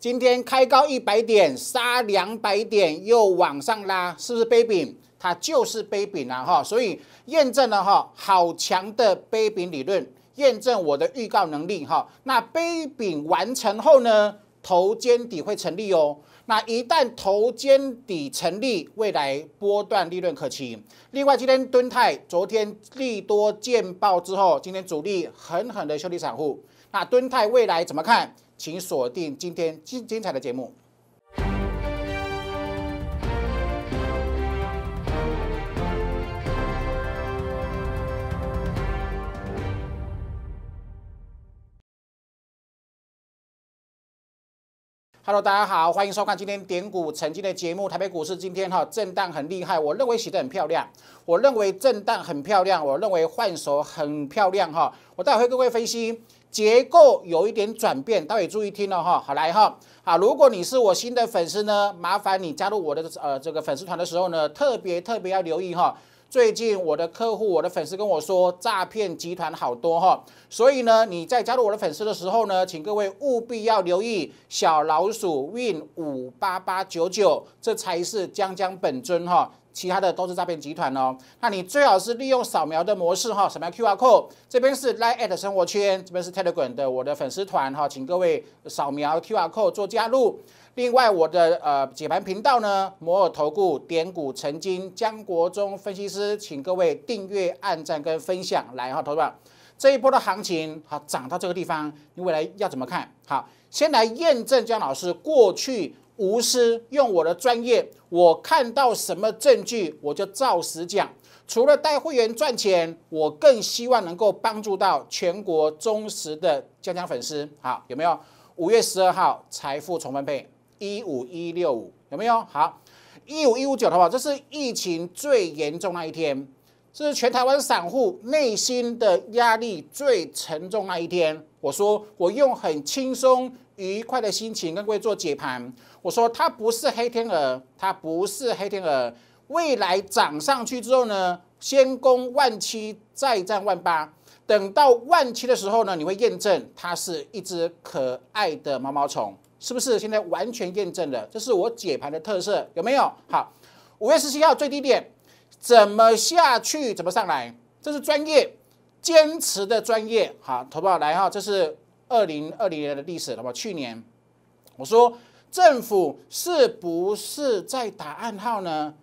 今天开高一百点，杀两百点，又往上拉，是不是杯柄？它就是杯柄了哈，所以验证了哈，好强的杯柄理论，验证我的预告能力哈。那杯柄完成后呢，头肩底会成立哦。那一旦头肩底成立，未来波段利润可期。另外，今天敦泰昨天利多见报之后，今天主力狠狠的修理散户，那敦泰未来怎么看？请锁定今天精精彩的节目。Hello，大家好，欢迎收看今天点股曾经的节目。台北股市今天哈震荡很厉害，我认为洗的很漂亮，我认为震荡很漂亮，我认为换手很漂亮哈。我待会会分析。结构有一点转变，大家注意听了哈。好来哈，好，如果你是我新的粉丝呢，麻烦你加入我的呃这个粉丝团的时候呢，特别特别要留意哈。最近我的客户、我的粉丝跟我说诈骗集团好多哈，所以呢你在加入我的粉丝的时候呢，请各位务必要留意小老鼠 Win 五八八九九，这才是江江本尊哈。其他的都是诈骗集团哦，那你最好是利用扫描的模式哈，扫描 Q R code，这边是 Line at 生活圈，这边是 Telegram 的我的粉丝团哈，请各位扫描 Q R code 做加入。另外我的呃解盘频道呢，摩尔投顾点股成金江国忠分析师，请各位订阅、按赞跟分享来哈。投资者这一波的行情好涨到这个地方，你未来要怎么看好？先来验证江老师过去。无私用我的专业，我看到什么证据我就照实讲。除了带会员赚钱，我更希望能够帮助到全国忠实的江江粉丝。好，有没有？五月十二号财富重分配一五一六五，有没有？好，一五一五九的话，这是疫情最严重那一天。这是全台湾散户内心的压力最沉重那一天。我说，我用很轻松愉快的心情跟各位做解盘。我说，它不是黑天鹅，它不是黑天鹅。未来涨上去之后呢，先攻万七，再战万八。等到万七的时候呢，你会验证它是一只可爱的毛毛虫，是不是？现在完全验证了，这是我解盘的特色，有没有？好，五月十七号最低点。怎么下去？怎么上来？这是专业，坚持的专业。好，投报来哈，这是二零二零年的历史，好吧？去年我说政府是不是在打暗号呢？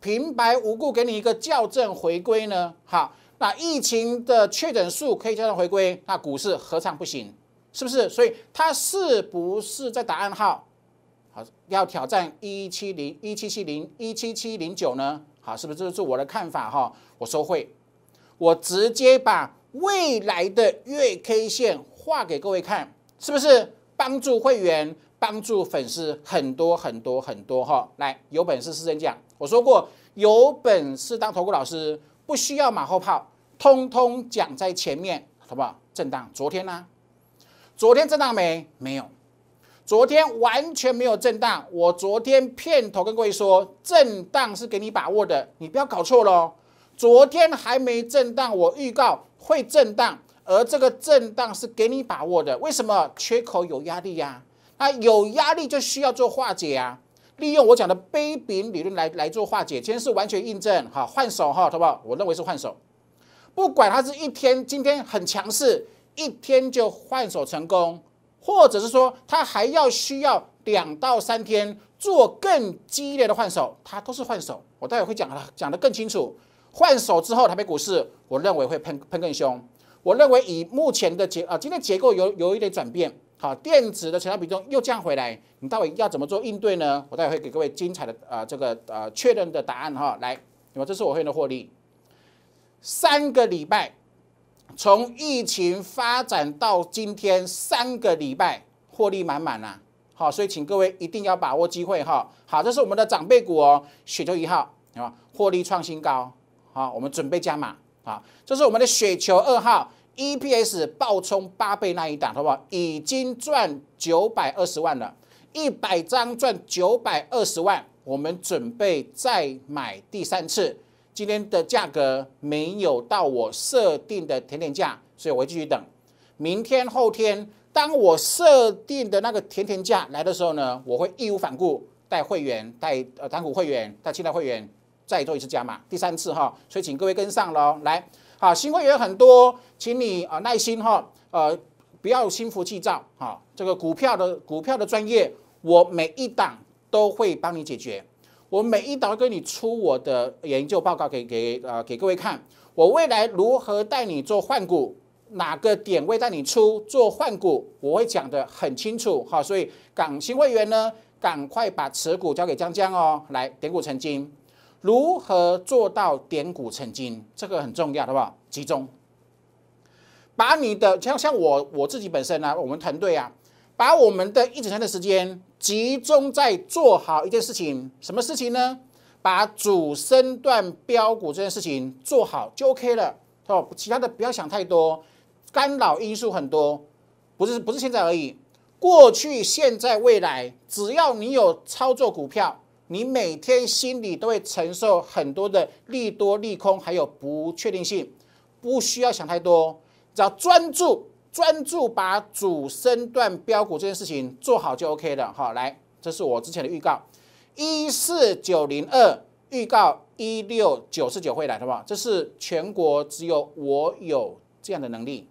平白无故给你一个校正回归呢？好，那疫情的确诊数可以校正回归，那股市何尝不行？是不是？所以它是不是在打暗号？好，要挑战一七零一七七零一七七零九呢？好，是不是这是我的看法哈？我收会，我直接把未来的月 K 线画给各位看，是不是帮助会员、帮助粉丝很多很多很多哈？来，有本事私尊讲，我说过，有本事当投顾老师不需要马后炮，通通讲在前面，好不好？震荡，昨天呢？昨天震荡没？没有。昨天完全没有震荡，我昨天片头跟各位说，震荡是给你把握的，你不要搞错了。昨天还没震荡，我预告会震荡，而这个震荡是给你把握的。为什么缺口有压力呀？啊，有压力就需要做化解啊！利用我讲的杯柄理论来来做化解。今天是完全印证，哈，换手哈，好不好？我认为是换手，不管它是一天，今天很强势，一天就换手成功。或者是说，他还要需要两到三天做更激烈的换手，他都是换手。我待会会讲，了，讲得更清楚。换手之后，台北股市我认为会喷喷更凶。我认为以目前的结啊，今天结构有有一点转变，好，电子的成交比重又降回来，你到底要怎么做应对呢？我待会给各位精彩的呃这个呃确认的答案哈，来，那么这是我会员的获利三个礼拜。从疫情发展到今天三个礼拜，获利满满呐，好，所以请各位一定要把握机会哈，好，这是我们的长辈股哦，雪球一号，啊，获利创新高，好，我们准备加码，啊。这是我们的雪球二号，EPS 爆冲八倍那一档，好不好？已经赚九百二十万了，一百张赚九百二十万，我们准备再买第三次。今天的价格没有到我设定的甜甜价，所以我会继续等。明天、后天，当我设定的那个甜甜价来的时候呢，我会义无反顾带会员、带呃港股会员、带其他会员再做一次加码，第三次哈。所以请各位跟上喽，来，好，新会员很多，请你啊耐心哈，呃，不要心浮气躁哈。这个股票的股票的专业，我每一档都会帮你解决。我每一刀给你出我的研究报告，给给呃给各位看。我未来如何带你做换股，哪个点位带你出做换股，我会讲的很清楚哈。所以港新会员呢，赶快把持股交给江江哦，来点股成金。如何做到点股成金？这个很重要，好不好？集中把你的像像我我自己本身呢，我们团队啊。把我们的一整天的时间集中在做好一件事情，什么事情呢？把主升段标股这件事情做好就 OK 了。哦，其他的不要想太多，干扰因素很多，不是不是现在而已，过去、现在、未来，只要你有操作股票，你每天心里都会承受很多的利多、利空，还有不确定性，不需要想太多，只要专注。专注把主升段标股这件事情做好就 OK 了。好，来，这是我之前的预告，一四九零二预告一六九四九会来不好？这是全国只有我有这样的能力。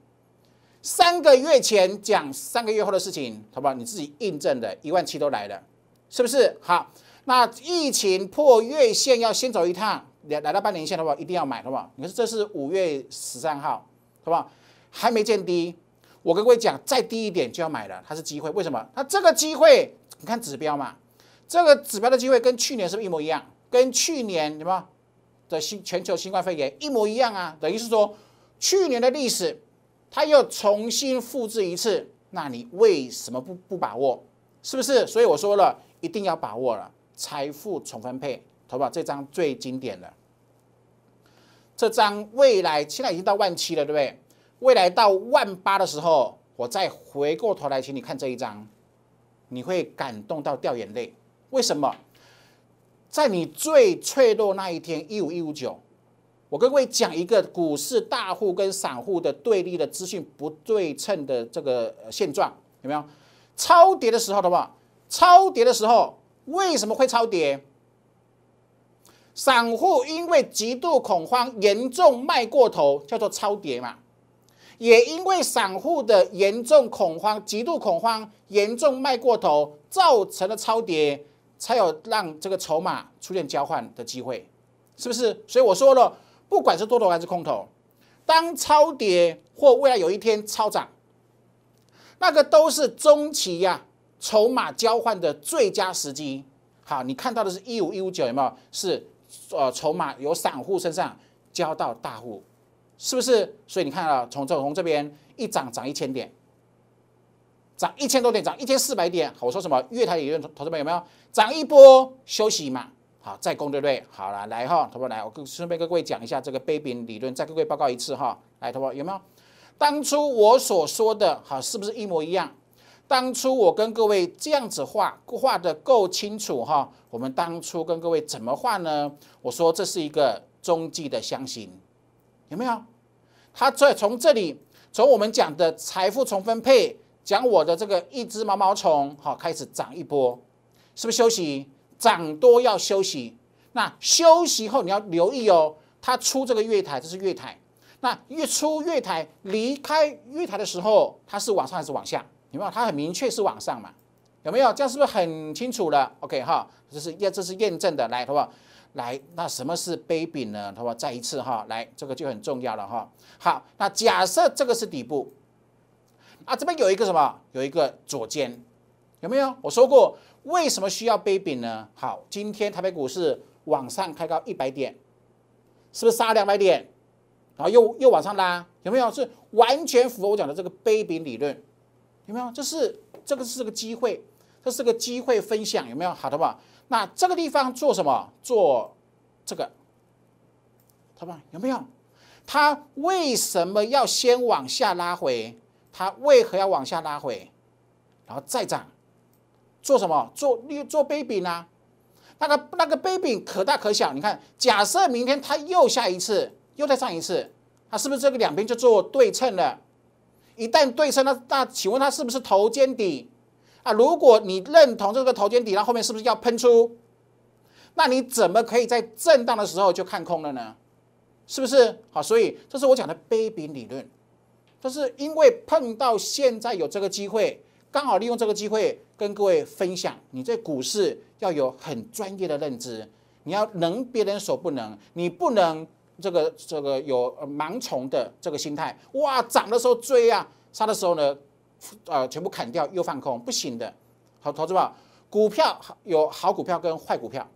三个月前讲三个月后的事情，好不好？你自己印证的，一万七都来了，是不是？好，那疫情破月线要先走一趟，来来到半年线的话，一定要买，好不好？你看这是五月十三号，好不好？还没见低，我跟各位讲，再低一点就要买了，它是机会。为什么？它这个机会，你看指标嘛，这个指标的机会跟去年是不是一模一样？跟去年什么的新全球新冠肺炎一模一样啊？等于是说，去年的历史，它又重新复制一次，那你为什么不不把握？是不是？所以我说了，一定要把握了。财富重分配，投保这张最经典的，这张未来现在已经到万七了，对不对？未来到万八的时候，我再回过头来，请你看这一张，你会感动到掉眼泪。为什么？在你最脆弱那一天，一五一五九，我跟各位讲一个股市大户跟散户的对立的资讯不对称的这个现状，有没有？超跌的时候的话，超跌的时候为什么会超跌？散户因为极度恐慌，严重卖过头，叫做超跌嘛。也因为散户的严重恐慌、极度恐慌、严重卖过头，造成了超跌，才有让这个筹码出现交换的机会，是不是？所以我说了，不管是多头还是空头，当超跌或未来有一天超涨，那个都是中期呀筹码交换的最佳时机。好，你看到的是一五一五九，有没有？是呃，筹码由散户身上交到大户。是不是？所以你看了从这从这边一涨涨一千点，涨一千多点，涨一千四百点。我说什么？月台理论，同志们有没有？涨一波休息嘛，好再攻，对不对？好了，来哈，同志们来，我跟顺便跟各位讲一下这个杯柄理论，再跟各位报告一次哈。来，同资们有没有？当初我所说的，好，是不是一模一样？当初我跟各位这样子画，画的够清楚哈。我们当初跟各位怎么画呢？我说这是一个中继的箱型，有没有？他在从这里，从我们讲的财富重分配讲我的这个一只毛毛虫，好开始涨一波，是不是休息？涨多要休息。那休息后你要留意哦，它出这个月台，这是月台。那月出月台离开月台的时候，它是往上还是往下？有没有？它很明确是往上嘛？有没有？这样是不是很清楚了？OK 哈，这是要这是验证的，来，好不好？来，那什么是杯柄呢？他说再一次哈，来，这个就很重要了哈。好，那假设这个是底部啊，这边有一个什么？有一个左肩，有没有？我说过，为什么需要杯柄呢？好，今天台北股市往上开高一百点，是不是杀两百点？然后又又往上拉，有没有？是完全符合我讲的这个杯柄理论，有没有？这是这个是个机会，这是个机会分享，有没有？好的吧。那这个地方做什么？做这个，他们有没有？他为什么要先往下拉回？他为何要往下拉回？然后再涨，做什么？做做 baby 呢？那个那个 baby 可大可小。你看，假设明天它又下一次，又再上一次，它是不是这个两边就做对称了？一旦对称，那那请问它是不是头肩底？啊，如果你认同这个头肩底，那后面是不是要喷出？那你怎么可以在震荡的时候就看空了呢？是不是？好，所以这是我讲的 Baby 理论。这是因为碰到现在有这个机会，刚好利用这个机会跟各位分享。你在股市要有很专业的认知，你要能别人所不能，你不能这个这个有盲从的这个心态。哇，涨的时候追啊，杀的时候呢？呃，全部砍掉又放空，不行的。好，投资宝，股票有好股票跟坏股票，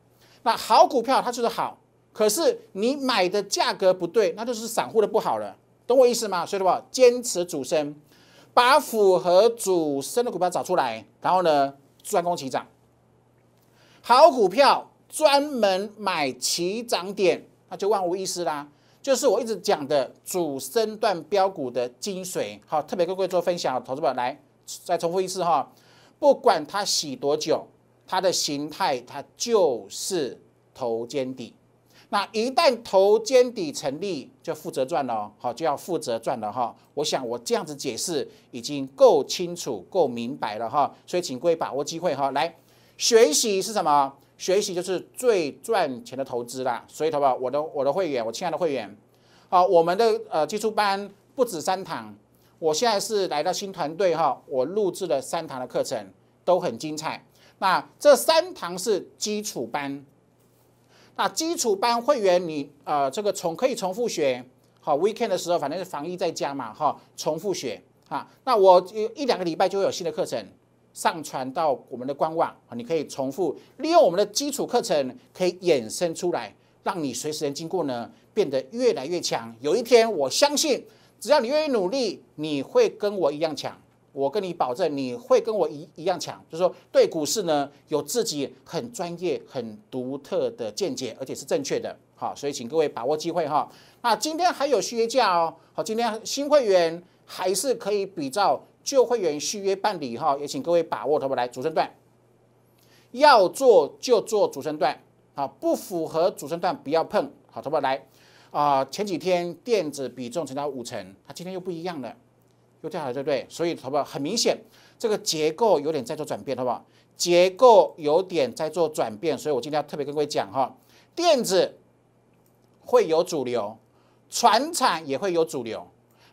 那好股票它就是好，可是你买的价格不对，那就是散户的不好了，懂我意思吗？所以的话，坚持主升，把符合主升的股票找出来，然后呢，专攻起涨，好股票专门买起涨点，那就万无一失啦。就是我一直讲的主升段标的精髓，好，特别跟各位做分享，投资者来再重复一次哈，不管它洗多久，它的形态它就是头肩底，那一旦头肩底成立，就负责赚了，好，就要负责赚了哈。我想我这样子解释已经够清楚、够明白了哈，所以请各位把握机会哈，来学习是什么？学习就是最赚钱的投资啦，所以，好不好？我的我的会员，我亲爱的会员，好，我们的呃基础班不止三堂，我现在是来到新团队哈，我录制了三堂的课程都很精彩。那这三堂是基础班，那基础班会员你呃这个重可以重复学，好，weekend 的时候反正是防疫在家嘛哈，重复学啊，那我一两个礼拜就会有新的课程。上传到我们的官网啊，你可以重复利用我们的基础课程，可以衍生出来，让你随时能经过呢，变得越来越强。有一天，我相信只要你愿意努力，你会跟我一样强。我跟你保证，你会跟我一一样强，就是说对股市呢有自己很专业、很独特的见解，而且是正确的。好，所以请各位把握机会哈。那今天还有续价哦，好，今天新会员还是可以比照。旧会员续约办理以后，也请各位把握，好不好？来主升段要做就做主升段，好，不符合主升段不要碰，好，好不来啊，前几天电子比重成加五成，它今天又不一样了，又掉下来，对不对？所以，好不好？很明显，这个结构有点在做转变，好不好？结构有点在做转变，所以我今天要特别跟各位讲哈，电子会有主流，船产也会有主流，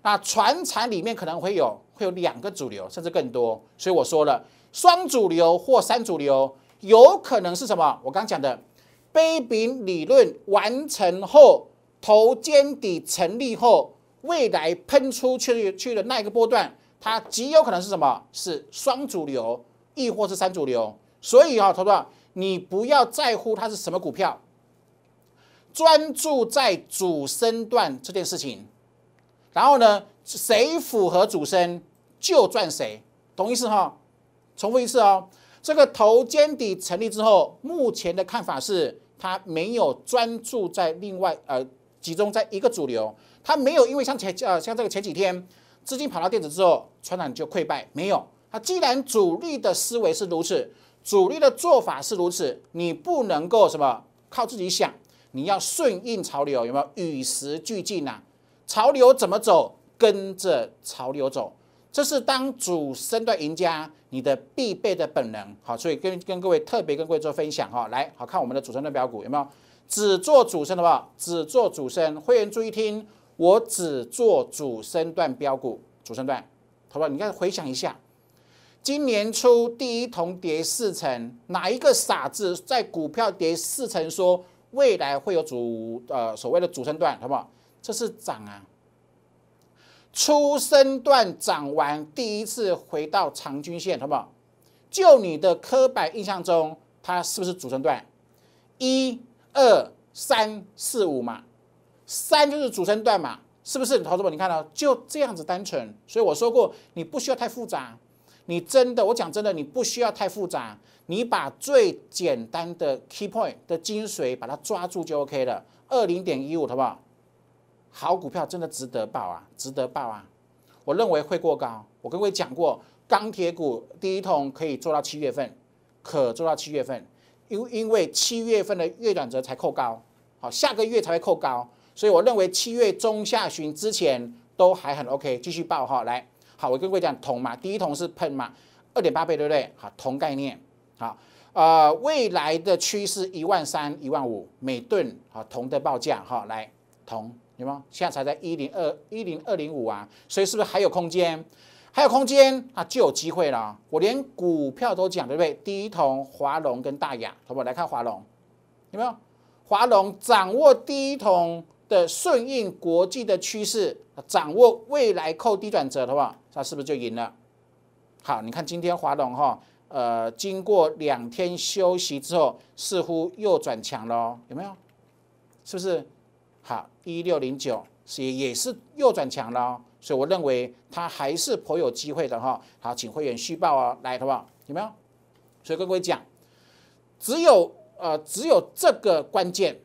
那船产里面可能会有。会有两个主流，甚至更多，所以我说了，双主流或三主流有可能是什么？我刚讲的杯柄理论完成后，头肩底成立后，未来喷出去去的那一个波段，它极有可能是什么？是双主流，亦或是三主流。所以啊，头志你不要在乎它是什么股票，专注在主升段这件事情，然后呢？谁符合主升就赚谁，同意思哈？重复一次哦。这个头肩底成立之后，目前的看法是它没有专注在另外呃，集中在一个主流，它没有因为像前呃像这个前几天资金跑到电子之后，船长就溃败没有？它既然主力的思维是如此，主力的做法是如此，你不能够什么靠自己想，你要顺应潮流，有没有与时俱进啊？潮流怎么走？跟着潮流走，这是当主升段赢家你的必备的本能。好，所以跟跟各位特别跟各位做分享哈，来，好看我们的主升段标股有没有？只做主升的话，只做主升，会员注意听，我只做主升段标股，主升段。好不好？你看回想一下，今年初第一同跌四成，哪一个傻子在股票跌四成说未来会有主呃所谓的主升段？好不好？这是涨啊！出生段涨完，第一次回到长均线，好不好？就你的科百印象中，它是不是主升段？一、二、三、四、五嘛，三就是主升段嘛，是不是？投资者，你看到就这样子单纯，所以我说过，你不需要太复杂。你真的，我讲真的，你不需要太复杂，你把最简单的 key point 的精髓把它抓住就 OK 了。二零点一五，好不好？好股票真的值得报啊，值得报啊！我认为会过高。我跟各位讲过，钢铁股第一桶可以做到七月份，可做到七月份，因因为七月份的月转折才扣高，好，下个月才会扣高，所以我认为七月中下旬之前都还很 OK，继续报哈。来，好，我跟各位讲铜嘛，第一桶是喷嘛，二点八倍对不对？好，铜概念，好，呃，未来的趋势一万三一万五每吨，好，铜的报价，哈，来铜。有没有？现在才在一零二一零二零五啊，所以是不是还有空间？还有空间啊，就有机会了。我连股票都讲，对不对？第一桶华龙跟大雅，好不好？来看华龙，有没有？华龙掌握第一桶的顺应国际的趋势，掌握未来扣低转折的话，它是不是就赢了？好，你看今天华龙哈，呃，经过两天休息之后，似乎又转强了，有没有？是不是？好，一六零九是也是右转强了，所以我认为它还是颇有机会的哈。好，请会员续报啊，来，好不好？有没有？所以跟各位讲，只有呃，只有这个关键，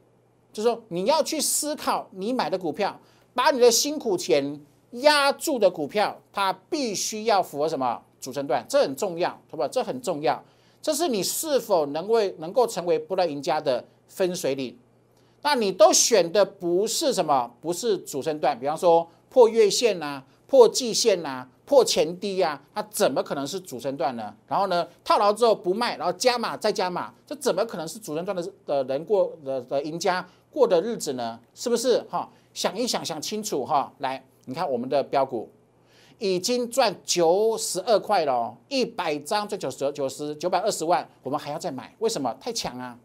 就是说你要去思考你买的股票，把你的辛苦钱压住的股票，它必须要符合什么主升段，这很重要，好不？好？这很重要，这是你是否能为能够成为不赖赢家的分水岭。那你都选的不是什么，不是主升段，比方说破月线呐，破季线呐，破前低呀，它怎么可能是主升段呢？然后呢，套牢之后不卖，然后加码再加码，这怎么可能是主升段的的人过的的赢家过的日子呢？是不是哈？想一想，想清楚哈。来，你看我们的标股已经赚九十二块了，一百张赚九十九十九百二十万，我们还要再买？为什么？太强啊！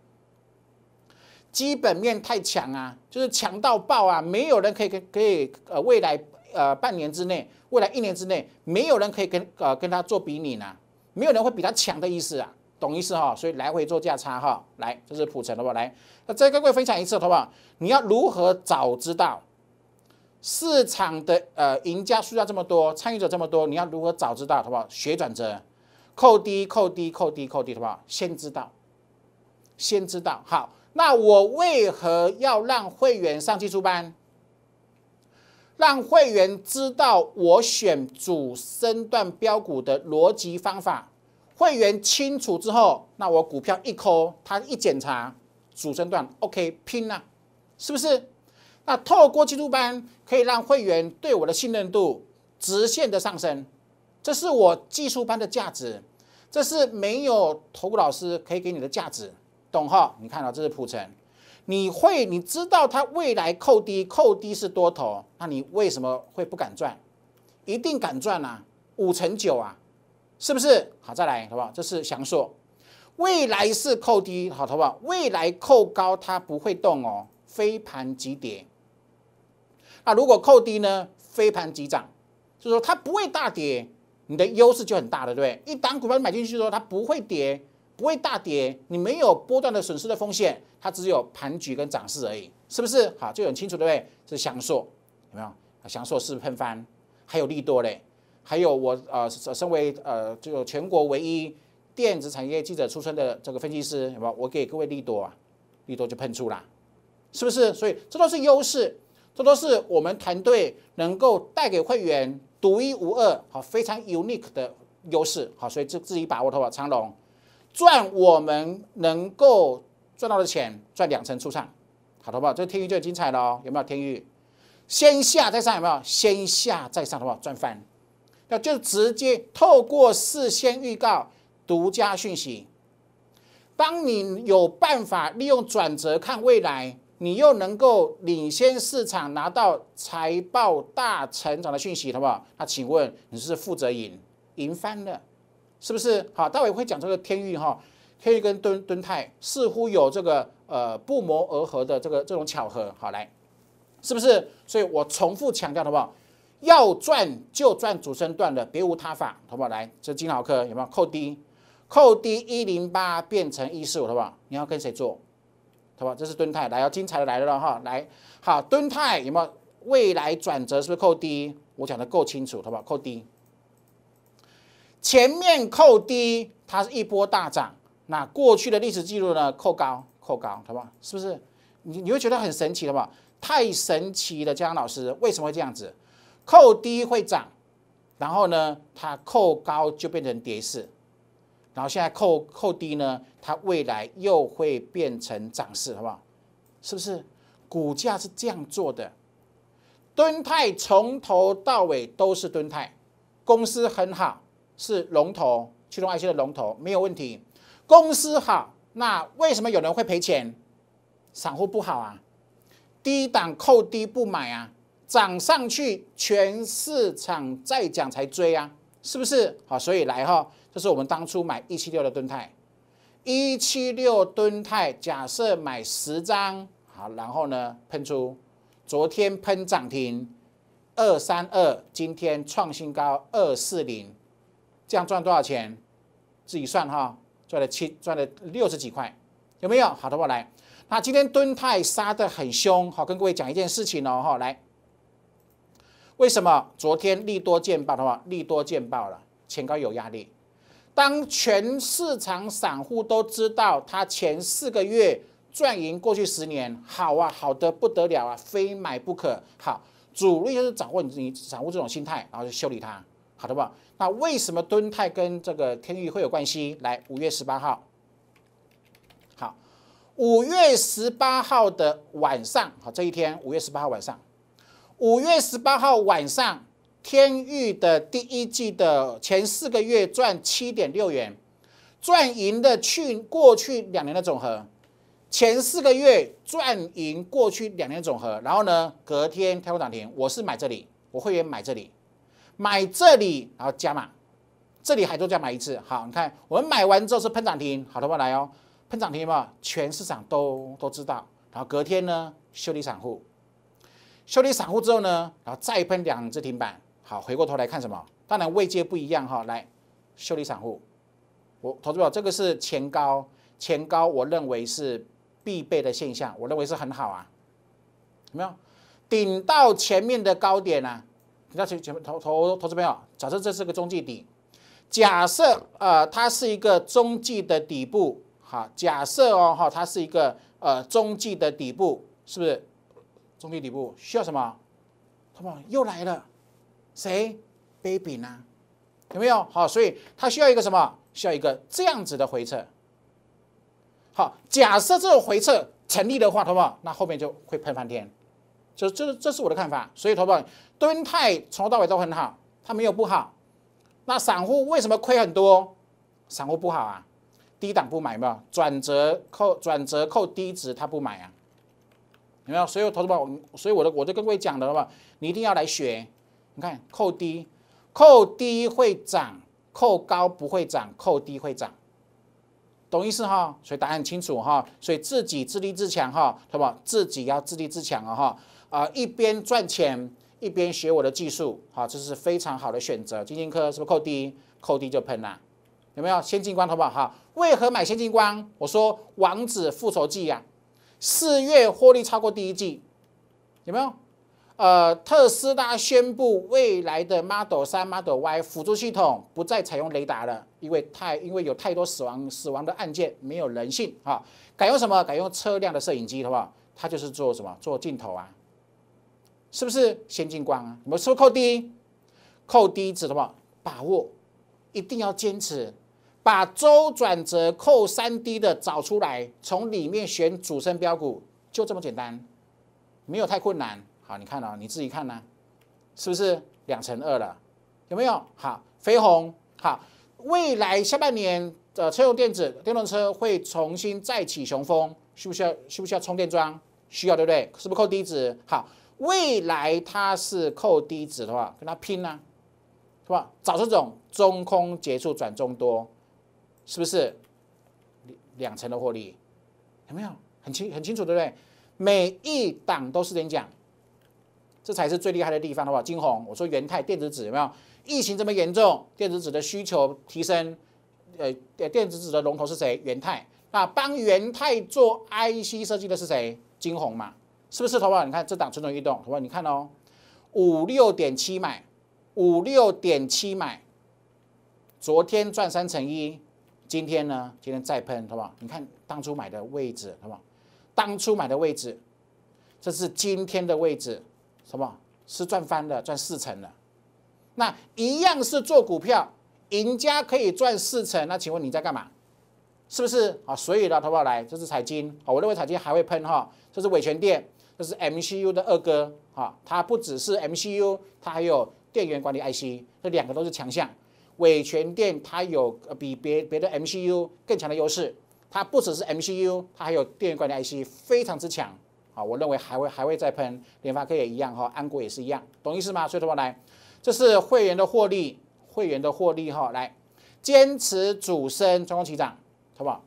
基本面太强啊，就是强到爆啊！没有人可以跟可以呃未来呃半年之内，未来一年之内，没有人可以跟呃跟他做比拟呢，没有人会比他强的意思啊，懂意思哈？所以来回做价差哈，来这是普成的吧？来，那再跟各位分享一次好不好？你要如何早知道市场的呃赢家数量这么多，参与者这么多，你要如何早知道好不好？学转折，扣低扣低扣低扣低好不好？先知道，先知道好。那我为何要让会员上技术班？让会员知道我选主升段标股的逻辑方法，会员清楚之后，那我股票一抠，他一检查主升段，OK，拼了，是不是？那透过技术班可以让会员对我的信任度直线的上升，这是我技术班的价值，这是没有投顾老师可以给你的价值。懂号，你看到这是普成，你会你知道它未来扣低扣低是多头，那你为什么会不敢赚？一定敢赚啊，五成九啊，是不是？好，再来，好不好？这是祥硕，未来是扣低，好，好不好？未来扣高它不会动哦，飞盘急跌。那如果扣低呢，飞盘急涨，就是说它不会大跌，你的优势就很大了，对不对？一档股票买进去的时候，它不会跌。不会大跌，你没有波段的损失的风险，它只有盘局跟涨势而已，是不是？好，就很清楚，对不对？是强索，有没有？啊，强是不是喷翻？还有利多嘞？还有我呃，身为呃，这个全国唯一电子产业记者出身的这个分析师，有没有？我给各位利多啊，利多就喷出啦，是不是？所以这都是优势，这都是我们团队能够带给会员独一无二、好非常 unique 的优势，好，所以自自己把握，好不好？长隆。赚我们能够赚到的钱，赚两成出场，好，好不好？这天域就很精彩了哦，有没有天域？先下再上，有没有？先下再上好不好？赚翻，那就直接透过事先预告独家讯息。当你有办法利用转折看未来，你又能够领先市场拿到财报大成长的讯息，好不好？那请问你是负责赢赢翻了？是不是好？待会会讲这个天运哈，天运跟蹲蹲泰似乎有这个呃不谋而合的这个这种巧合。好来，是不是？所以我重复强调，好不好？要赚就赚主升段的，别无他法，好不好？来，这金豪哥有没有扣低？扣低一零八变成一四五，好不好？你要跟谁做？好不好？这是蹲泰，来，要精彩的来了哈，来，好，蹲泰有没有未来转折？是不是扣低？我讲的够清楚，好不好？扣低。前面扣低，它是一波大涨。那过去的历史记录呢？扣高，扣高，好不好？是不是？你你会觉得很神奇的好？太神奇了！嘉老师为什么会这样子？扣低会涨，然后呢，它扣高就变成跌势，然后现在扣扣低呢，它未来又会变成涨势，好不好？是不是？股价是这样做的。敦泰从头到尾都是敦泰公司，很好。是龙头，驱动爱车的龙头没有问题，公司好，那为什么有人会赔钱？散户不好啊，低档扣低不买啊，涨上去全市场再讲才追啊，是不是？好，所以来哈，这是我们当初买一七六的吨泰，一七六吨泰，假设买十张好，然后呢喷出，昨天喷涨停二三二，今天创新高二四零。这样赚多少钱？自己算哈，赚了七，赚了六十几块，有没有？好的话来。那今天蹲泰杀的很凶，好跟各位讲一件事情哦，哈，来，为什么昨天利多见报的话，利多见报了，前高有压力。当全市场散户都知道他前四个月赚赢过去十年，好啊，好的不得了啊，非买不可。好，主力就是掌握你自己散户这种心态，然后就修理他。好的不？那为什么蹲泰跟这个天域会有关系？来，五月十八号，好，五月十八号的晚上，好，这一天，五月十八号晚上，五月十八号晚上，天域的第一季的前四个月赚七点六元，赚赢的去过去两年的总和，前四个月赚赢过去两年的总和，然后呢，隔天跳空涨停，我是买这里，我会员买这里。买这里，然后加码，这里还多加买一次。好，你看我们买完之后是喷涨停，好的话来哦，喷涨停有全市场都都知道。然后隔天呢，修理散户，修理散户之后呢，然后再喷两只停板。好，回过头来看什么？当然位阶不一样哈。来，修理散户，我投资者这个是前高，前高我认为是必备的现象，我认为是很好啊。有没有顶到前面的高点啊？你前面投投投资朋友，假设这是个中继底，假设呃它是一个中继的底部，哈，假设哦哈它是一个呃中继的底部，是不是中继底部需要什么？他们又来了，谁 baby 呢？有没有好？所以它需要一个什么？需要一个这样子的回撤。好，假设这种回撤成立的话，他妈那后面就会喷翻天。就是这，这是我的看法。所以投保蹲态从头到尾都很好，他没有不好。那散户为什么亏很多？散户不好啊，低档不买嘛，转折扣转折扣低值他不买啊，有没有？所以投保，所以我的我都跟各位讲了，好不好？你一定要来学。你看，扣低扣低会涨，扣高不会涨，扣低会涨，懂意思哈？所以答案很清楚哈，所以自己自立自强哈，不好？自己要自立自强啊哈。啊，一边赚钱一边学我的技术，好，这是非常好的选择。金金科是不是扣低？扣低就喷啦，有没有？先进光好不好？哈，为何买先进光？我说《王子复仇记》呀，四月获利超过第一季，有没有？呃，特斯拉宣布未来的 Model 3、Model Y 辅助系统不再采用雷达了，因为太因为有太多死亡死亡的案件，没有人性哈。改用什么？改用车辆的摄影机好不好？它就是做什么？做镜头啊。是不是先进光啊？你们是不是扣低，扣低值什么？把握，一定要坚持，把周转折扣三低的找出来，从里面选主升标股，就这么简单，没有太困难。好，你看了，你自己看呢，是不是两成二了？有没有？好，飞鸿，好，未来下半年的车用电子、电动车会重新再起雄风，需不需要？需不需要充电桩？需要，对不对？是不是扣低值？好。未来它是扣低值的话，跟它拼呢，是吧？找这种中空结束转中多，是不是两两成的获利？有没有很清很清楚？对不对？每一档都是人讲，这才是最厉害的地方的话。金红，我说元泰电子纸有没有？疫情这么严重，电子纸的需求提升，呃，电子纸的龙头是谁？元泰。那帮元泰做 IC 设计的是谁？金红嘛。是不是，投保？你看这档蠢蠢欲动，投保？你看哦，五六点七买，五六点七买，昨天赚三成一，今天呢？今天再喷，投保？你看当初买的位置，投保？当初买的位置，这是今天的位置，什么？是赚翻的，赚四成的。那一样是做股票，赢家可以赚四成，那请问你在干嘛？是不是？啊，所以呢，投保来，这是财经，啊，我认为财经还会喷哈，这是伟权店，这是 MCU 的二哥啊，它不只是 MCU，它还有电源管理 IC，这两个都是强项。伟全电它有比别别的 MCU 更强的优势，它不只是 MCU，它还有电源管理 IC，非常之强啊！我认为还会还会再喷，联发科也一样哈，安国也是一样，懂意思吗？所以的话来，这是会员的获利，会员的获利哈，来坚持主升，中功起涨，好不好？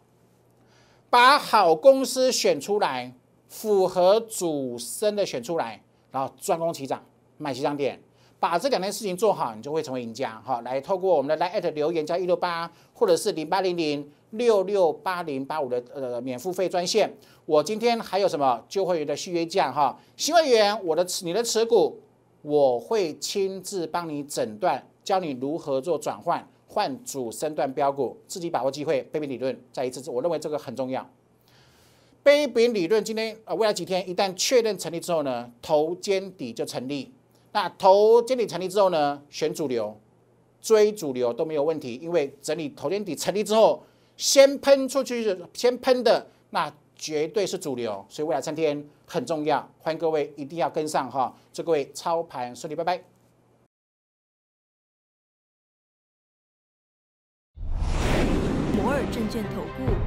把好公司选出来。符合主升的选出来，然后专攻起涨，买起涨点，把这两件事情做好，你就会成为赢家。好，来透过我们的 l i at 留言加一六八，或者是零八零零六六八零八五的呃免付费专线。我今天还有什么旧会员的续约价？哈，新会员我的持你的持股，我会亲自帮你诊断，教你如何做转换，换主升段标股，自己把握机会。Baby 理论再一次，我认为这个很重要。杯柄理论今天啊，未来几天一旦确认成立之后呢，头肩底就成立。那头肩底成立之后呢，选主流、追主流都没有问题，因为整理头肩底成立之后，先喷出去、先喷的那绝对是主流。所以未来三天很重要，欢迎各位一定要跟上哈！祝各位操盘顺利，拜拜。摩尔证券头部。